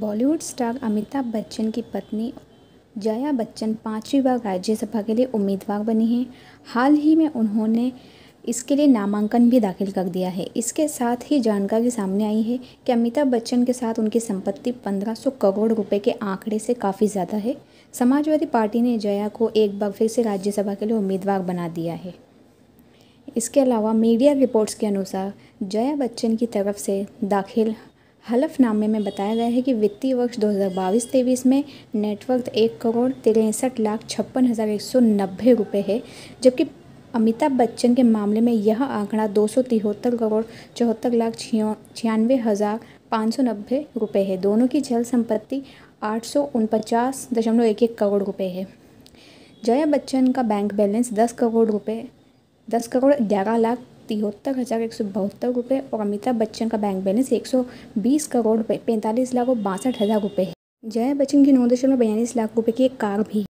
Bollywood star Amitabh Bachchan की पत्नी जया बच्चन पाँचवीं बार राज्यसभा के लिए उम्मीदवार बनी हैं हाल ही में उन्होंने इसके लिए नामांकन भी दाखिल कर दिया है इसके साथ ही जानकारी सामने आई है कि अमिताभ बच्चन के साथ उनकी संपत्ति 1500 करोड़ रुपए के आंकड़े से काफ़ी ज़्यादा है समाजवादी पार्टी ने जया को एक बार फिर से राज्यसभा के लिए उम्मीदवार बना दिया है इसके अलावा मीडिया रिपोर्ट्स के अनुसार जया बच्चन की तरफ से दाखिल हलफनामे में बताया गया है कि वित्तीय वर्ष 2022 हज़ार में नेटवर्क एक करोड़ तिरसठ लाख छप्पन हज़ार एक सौ नब्बे रुपये है जबकि अमिताभ बच्चन के मामले में यह आंकड़ा दो सौ तिहत्तर करोड़ चौहत्तर लाख छियानवे हज़ार पाँच सौ नब्बे रुपये है दोनों की जल संपत्ति आठ सौ उनपचास दशमलव एक एक करोड़ रुपये है जया बच्चन का बैंक बैलेंस दस करोड़ रुपये दस करोड़ ग्यारह लाख तिहत्तर हज़ार एक सौ बहत्तर रुपये और अमिताभ बच्चन का बैंक बैलेंस एक सौ बीस करोड़ रुपये पैंतालीस लाख और बासठ हज़ार रुपये है जया बच्चन की नौ दशमलव बयालीस लाख रुपये की एक कार भी